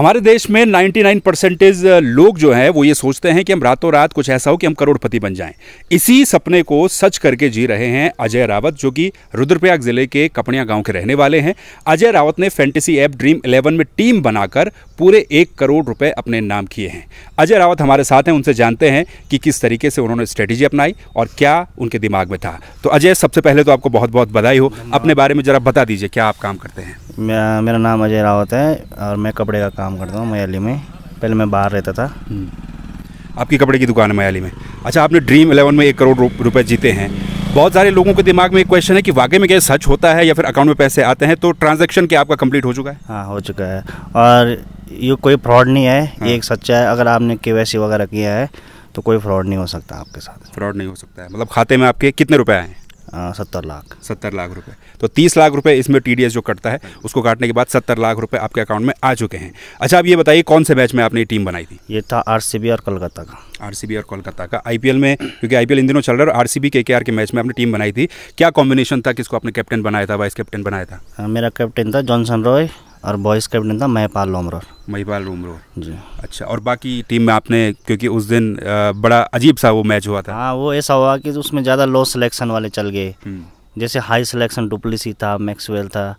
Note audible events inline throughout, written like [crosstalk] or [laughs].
हमारे देश में 99 परसेंटेज लोग जो हैं वो ये सोचते हैं कि हम रातों रात कुछ ऐसा हो कि हम करोड़पति बन जाएं इसी सपने को सच करके जी रहे हैं अजय रावत जो कि रुद्रप्रयाग जिले के कपड़िया गांव के रहने वाले हैं अजय रावत ने फैंटेसी ऐप ड्रीम 11 में टीम बनाकर पूरे एक करोड़ रुपए अपने नाम किए हैं अजय रावत हमारे साथ हैं उनसे जानते हैं कि किस तरीके से उन्होंने स्ट्रेटेजी अपनाई और क्या उनके दिमाग में था तो अजय सबसे पहले तो आपको बहुत बहुत बधाई हो अपने बारे में ज़रा बता दीजिए क्या आप काम करते हैं मेरा नाम अजय रावत है और मैं कपड़े का काम करता हूँ मयाली में पहले मैं बाहर रहता था हम्म। आपकी कपड़े की दुकान है मयाली में अच्छा आपने ड्रीम इलेवन में एक करोड़ रुपए जीते हैं बहुत सारे लोगों के दिमाग में एक क्वेश्चन है कि वाकई में क्या सच होता है या फिर अकाउंट में पैसे आते हैं तो ट्रांजेक्शन क्या आपका कम्प्लीट हो चुका है हाँ हो चुका है और ये कोई फ्रॉड नहीं है हाँ। एक सच्चा है अगर आपने के वगैरह किया है तो कोई फ्रॉड नहीं हो सकता आपके साथ फ्रॉड नहीं हो सकता है मतलब खाते में आपके कितने रुपये आए सत्तर लाख सत्तर लाख रुपए तो तीस लाख रुपए इसमें टीडीएस जो कटता है उसको काटने के बाद सत्तर लाख रुपए आपके अकाउंट में आ चुके हैं अच्छा आप ये बताइए कौन से मैच में आपने टीम बनाई थी ये था आर और कोलकाता का आर और कोलकाता का आई में क्योंकि आई इन दिनों चल रहा है आरसीबी केकेआर के मैच में आपने टीम बनाई थी क्या कॉम्बिनेशन था किसको आपने कैप्टन बनाया था वाइस कैप्टन बनाया था मेरा कैप्टन था जॉनसन रॉय और बॉयज़ कैप्टन था महपाल लोमरोर महिपाल लोमरोर जी अच्छा और बाकी टीम में आपने क्योंकि उस दिन बड़ा अजीब सा वो मैच हुआ था हाँ वो ऐसा हुआ कि उसमें ज़्यादा लो सिलेक्शन वाले चल गए हम्म। जैसे हाई सिलेक्शन डुप्लिसी था मैक्सवेल था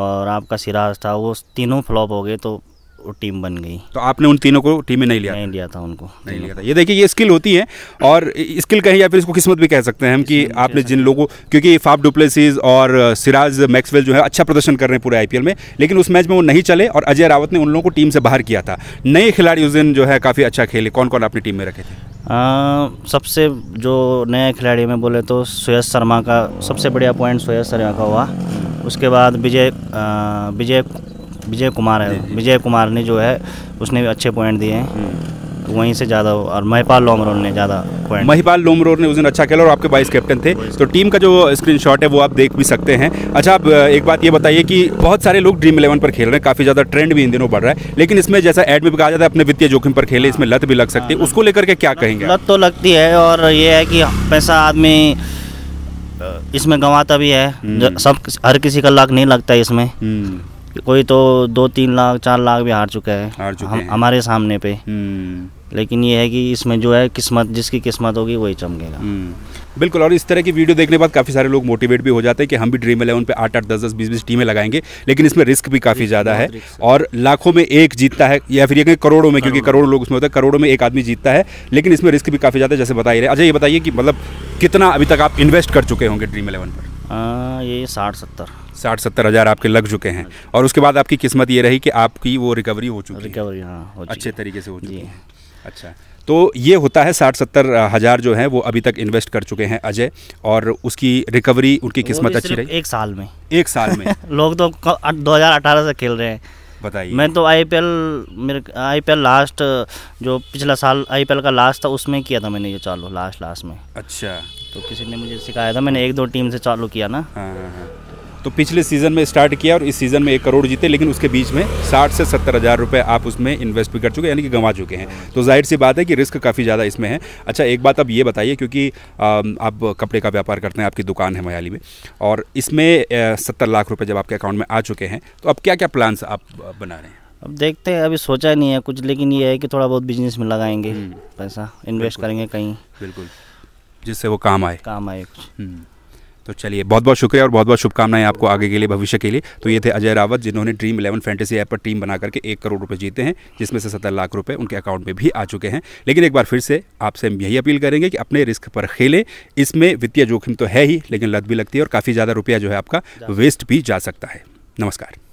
और आपका सिराज था वो तीनों फ्लॉप हो गए तो वो टीम बन गई तो आपने उन तीनों को टीम में नहीं लिया नहीं लिया था उनको नहीं लिया था ये देखिए ये स्किल होती है और स्किल कहें या फिर इसको किस्मत भी कह सकते हैं हम कि आपने जिन लोगों क्योंकि फाफ डुप्लेसिस और सिराज मैक्सवेल जो है अच्छा प्रदर्शन कर रहे हैं पूरे आई में लेकिन उस मैच में वो नहीं चले और अजय रावत ने उन लोगों को टीम से बाहर किया था नए खिलाड़ी उस दिन जो है काफ़ी अच्छा खेले कौन कौन अपनी टीम में रखे थे आ, सबसे जो नए खिलाड़ी में बोले तो सुयश शर्मा का सबसे बढ़िया पॉइंट सुयश शर्मा का हुआ उसके बाद विजय विजय विजय कुमार है विजय कुमार ने जो है उसने भी अच्छे पॉइंट दिए हैं हम्म। तो वहीं से ज़्यादा और महिपाल लोमरोल ने ज़्यादा पॉइंट महिपाल लोमरोल ने उस दिन अच्छा खेला और आपके वाइस कैप्टन थे तो टीम का जो स्क्रीनशॉट है वो आप देख भी सकते हैं अच्छा आप एक बात ये बताइए कि बहुत सारे लोग ड्रीम इलेवन पर खेल रहे हैं काफ़ी ज़्यादा ट्रेंड भी इन दिनों बढ़ रहा है लेकिन इसमें जैसा एड में कहा जाता है अपने वित्तीय जोखिम पर खेले इसमें लत भी लग सकती है हाँ, उसको लेकर के क्या कहेंगे लत तो लगती है और ये है कि पैसा आदमी इसमें गंवाता भी है हम्म। सब हर किसी का लाख नहीं लगता है इसमें हम्म। कोई तो दो तीन लाख चार लाख भी हार चुका है हार चुके हम, हैं। हमारे सामने पे हम्म। लेकिन ये है कि इसमें जो है किस्मत जिसकी किस्मत होगी वही चमकेगा हम्म। बिल्कुल और इस तरह की वीडियो देखने के बाद काफ़ी सारे लोग मोटिवेट भी हो जाते हैं कि हम भी ड्रीम इलेवन पे आठ आठ दस दस बीस बीस टीमें लगाएंगे लेकिन इसमें रिस्क भी काफ़ी ज़्यादा है और लाखों में एक जीतता है या फिर ये करोड़ों में क्योंकि करोड़ों लोग उसमें होते हैं करोड़ों में एक आदमी जीतता है लेकिन इसमें रिस्क भी काफ़ी ज़्यादा है जैसे बताइए अच्छा ये बताइए कि मतलब कितना अभी तक आप इन्वेस्ट कर चुके होंगे ड्रीम इलेवन पर ये साठ सत्तर साठ सत्तर हज़ार आपके लग चुके हैं और उसके बाद आपकी किस्मत ये रही कि आपकी वो रिकवरी हो चुकी रिकवरी हाँ अच्छे तरीके से हो चुकी है अच्छा तो ये होता है साठ सत्तर हज़ार जो है वो अभी तक इन्वेस्ट कर चुके हैं अजय और उसकी रिकवरी उनकी किस्मत अच्छी रही एक साल में एक साल में [laughs] लोग तो दो हज़ार अठारह से खेल रहे हैं बताइए मैं तो आईपीएल मेरे आईपीएल लास्ट जो पिछला साल आईपीएल का लास्ट था उसमें किया था मैंने ये चालू लास्ट लास्ट में अच्छा तो किसी ने मुझे सिखाया था मैंने एक दो टीम से चालू किया ना हाँ, हाँ, हाँ। तो पिछले सीज़न में स्टार्ट किया और इस सीज़न में एक करोड़ जीते लेकिन उसके बीच में साठ से सत्तर हज़ार रुपये आप उसमें इन्वेस्ट भी कर चुके यानी कि गंवा चुके हैं तो जाहिर सी बात है कि रिस्क काफ़ी ज़्यादा इसमें है अच्छा एक बात आप ये बताइए क्योंकि आप कपड़े का व्यापार करते हैं आपकी दुकान है मयाली में और इसमें सत्तर लाख रुपये जब आपके अकाउंट में आ चुके हैं तो अब क्या क्या प्लान्स आप बना रहे हैं अब देखते हैं अभी सोचा नहीं है कुछ लेकिन ये है कि थोड़ा बहुत बिजनेस में लगाएंगे हम्म। पैसा इन्वेस्ट करेंगे कहीं बिल्कुल जिससे वो काम आए काम आए कुछ हम्म। तो चलिए बहुत बहुत शुक्रिया और बहुत बहुत शुभकामनाएं आपको आगे के लिए भविष्य के लिए तो ये थे अजय रावत जिन्होंने ड्रीम इलेवन फैंटेसी ऐप पर टीम बना करके एक करोड़ रुपए जीते हैं जिसमें से सत्तर लाख रुपए उनके अकाउंट में भी आ चुके हैं लेकिन एक बार फिर से आपसे हम यही अपील करेंगे कि अपने रिस्क पर खेलें इसमें वित्तीय जोखिम तो है ही लेकिन लत भी लगती है और काफ़ी ज़्यादा रुपया जो है आपका वेस्ट भी जा सकता है नमस्कार